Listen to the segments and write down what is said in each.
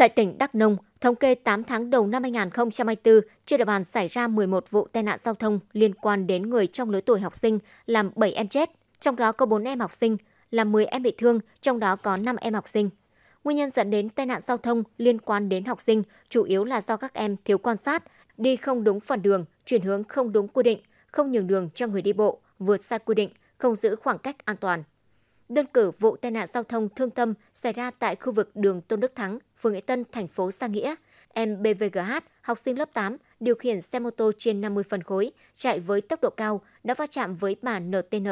Tại tỉnh Đắk Nông, thống kê 8 tháng đầu năm 2024, trên địa bàn xảy ra 11 vụ tai nạn giao thông liên quan đến người trong lứa tuổi học sinh, làm 7 em chết, trong đó có 4 em học sinh, làm 10 em bị thương, trong đó có 5 em học sinh. Nguyên nhân dẫn đến tai nạn giao thông liên quan đến học sinh chủ yếu là do các em thiếu quan sát, đi không đúng phần đường, chuyển hướng không đúng quy định, không nhường đường cho người đi bộ, vượt sai quy định, không giữ khoảng cách an toàn. Đơn cử vụ tai nạn giao thông thương tâm xảy ra tại khu vực đường Tôn Đức Thắng, phường Nghĩa Tân, thành phố Sa Nghĩa. Em BVGH, học sinh lớp 8, điều khiển xe mô tô trên 50 phân khối, chạy với tốc độ cao, đã va chạm với bà NTN,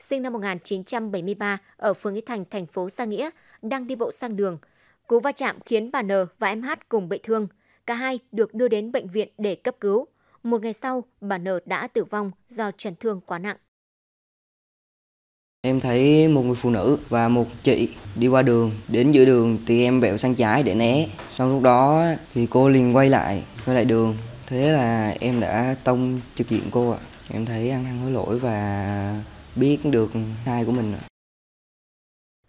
sinh năm 1973 ở phường Nghĩa Thành, thành phố Sa Nghĩa, đang đi bộ sang đường. Cú va chạm khiến bà N và em H cùng bị thương. Cả hai được đưa đến bệnh viện để cấp cứu. Một ngày sau, bà N đã tử vong do chấn thương quá nặng. Em thấy một người phụ nữ và một chị đi qua đường, đến giữa đường thì em vẹo sang trái để né. Sau lúc đó thì cô liền quay lại, quay lại đường. Thế là em đã tông trực diện cô ạ. Em thấy ăn năn hối lỗi và biết được sai của mình.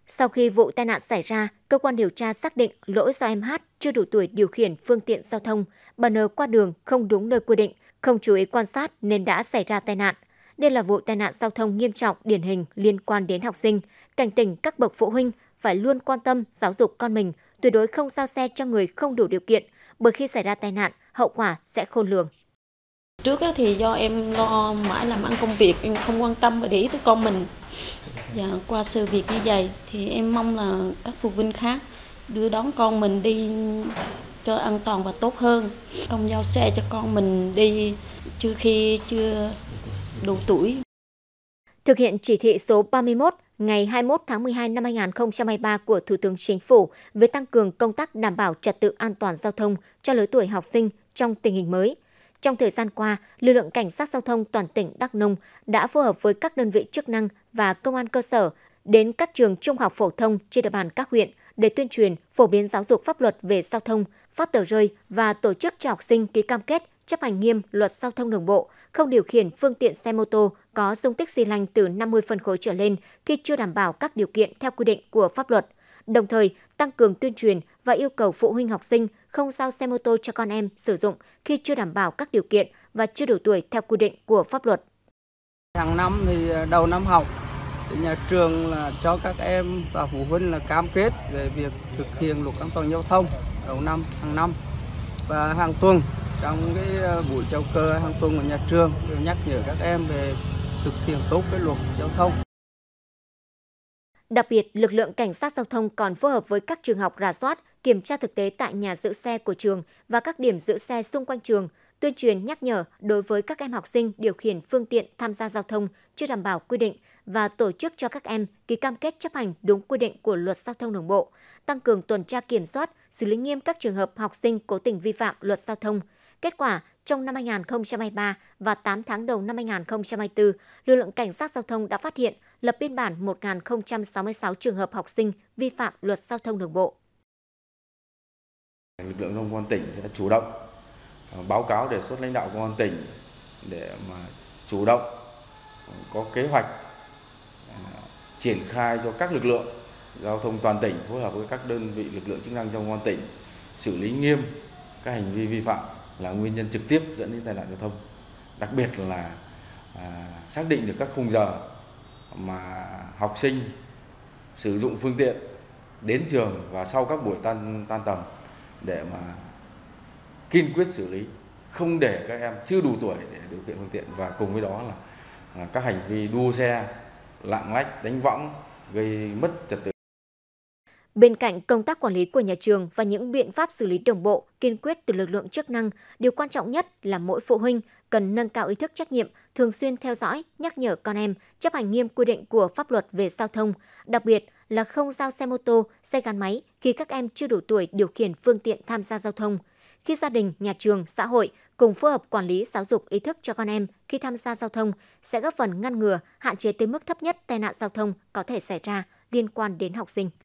Sau khi vụ tai nạn xảy ra, cơ quan điều tra xác định lỗi do em hát chưa đủ tuổi điều khiển phương tiện giao thông, bà N qua đường không đúng nơi quy định, không chú ý quan sát nên đã xảy ra tai nạn. Đây là vụ tai nạn giao thông nghiêm trọng điển hình liên quan đến học sinh. Cảnh tỉnh các bậc phụ huynh phải luôn quan tâm giáo dục con mình, tuyệt đối không giao xe cho người không đủ điều kiện, bởi khi xảy ra tai nạn, hậu quả sẽ khôn lường. Trước thì do em lo mãi làm ăn công việc, em không quan tâm và để ý tới con mình. Và qua sự việc như vậy thì em mong là các phụ huynh khác đưa đón con mình đi cho an toàn và tốt hơn. Không giao xe cho con mình đi trừ khi chưa đủ tuổi. Thực hiện chỉ thị số 31 ngày 21 tháng 12 năm 2023 của Thủ tướng Chính phủ về tăng cường công tác đảm bảo trật tự an toàn giao thông cho lứa tuổi học sinh trong tình hình mới. Trong thời gian qua, lực lượng cảnh sát giao thông toàn tỉnh Đắk Nông đã phối hợp với các đơn vị chức năng và công an cơ sở đến các trường trung học phổ thông trên địa bàn các huyện để tuyên truyền, phổ biến giáo dục pháp luật về giao thông, phát tờ rơi và tổ chức cho học sinh ký cam kết chấp hành nghiêm luật giao thông đường bộ, không điều khiển phương tiện xe mô tô có dung tích xi lanh từ 50 phân khối trở lên khi chưa đảm bảo các điều kiện theo quy định của pháp luật. Đồng thời, tăng cường tuyên truyền và yêu cầu phụ huynh học sinh không giao xe mô tô cho con em sử dụng khi chưa đảm bảo các điều kiện và chưa đủ tuổi theo quy định của pháp luật. Hàng năm thì đầu năm học thì nhà trường là cho các em và phụ huynh là cam kết về việc thực hiện luật an toàn giao thông đầu năm hàng năm và hàng tuần trong cái ờ, buổi chào cơ hàng tuần của nhà trường đều nhắc nhở các em về thực hiện tốt cái luật giao thông. Đặc biệt, lực lượng cảnh sát giao thông còn phối hợp với các trường học rà soát, kiểm tra thực tế tại nhà giữ xe của trường và các điểm giữ xe xung quanh trường, tuyên truyền nhắc nhở đối với các em học sinh điều khiển phương tiện tham gia giao thông chưa đảm bảo quy định và tổ chức cho các em ký cam kết chấp hành đúng quy định của luật giao thông đường bộ, tăng cường tuần tra kiểm soát, xử lý nghiêm các trường hợp học sinh cố tình vi phạm luật giao thông – Kết quả, trong năm 2023 và 8 tháng đầu năm 2024, lực lượng cảnh sát giao thông đã phát hiện, lập biên bản 1.066 trường hợp học sinh vi phạm luật giao thông đường bộ. Lực lượng công an tỉnh sẽ chủ động à, báo cáo đề xuất lãnh đạo công an tỉnh để mà chủ động à, có kế hoạch à, triển khai cho các lực lượng giao thông toàn tỉnh phối hợp với các đơn vị lực lượng chức năng trong công an tỉnh xử lý nghiêm các hành vi vi phạm là nguyên nhân trực tiếp dẫn đến tai nạn giao thông đặc biệt là à, xác định được các khung giờ mà học sinh sử dụng phương tiện đến trường và sau các buổi tan tan tầm để mà kiên quyết xử lý không để các em chưa đủ tuổi để điều khiển phương tiện và cùng với đó là, là các hành vi đua xe lạng lách đánh võng gây mất trật tự Bên cạnh công tác quản lý của nhà trường và những biện pháp xử lý đồng bộ, kiên quyết từ lực lượng chức năng, điều quan trọng nhất là mỗi phụ huynh cần nâng cao ý thức trách nhiệm, thường xuyên theo dõi, nhắc nhở con em chấp hành nghiêm quy định của pháp luật về giao thông, đặc biệt là không giao xe mô tô, xe gắn máy khi các em chưa đủ tuổi điều khiển phương tiện tham gia giao thông. Khi gia đình, nhà trường, xã hội cùng phối hợp quản lý giáo dục ý thức cho con em khi tham gia giao thông sẽ góp phần ngăn ngừa, hạn chế tới mức thấp nhất tai nạn giao thông có thể xảy ra liên quan đến học sinh.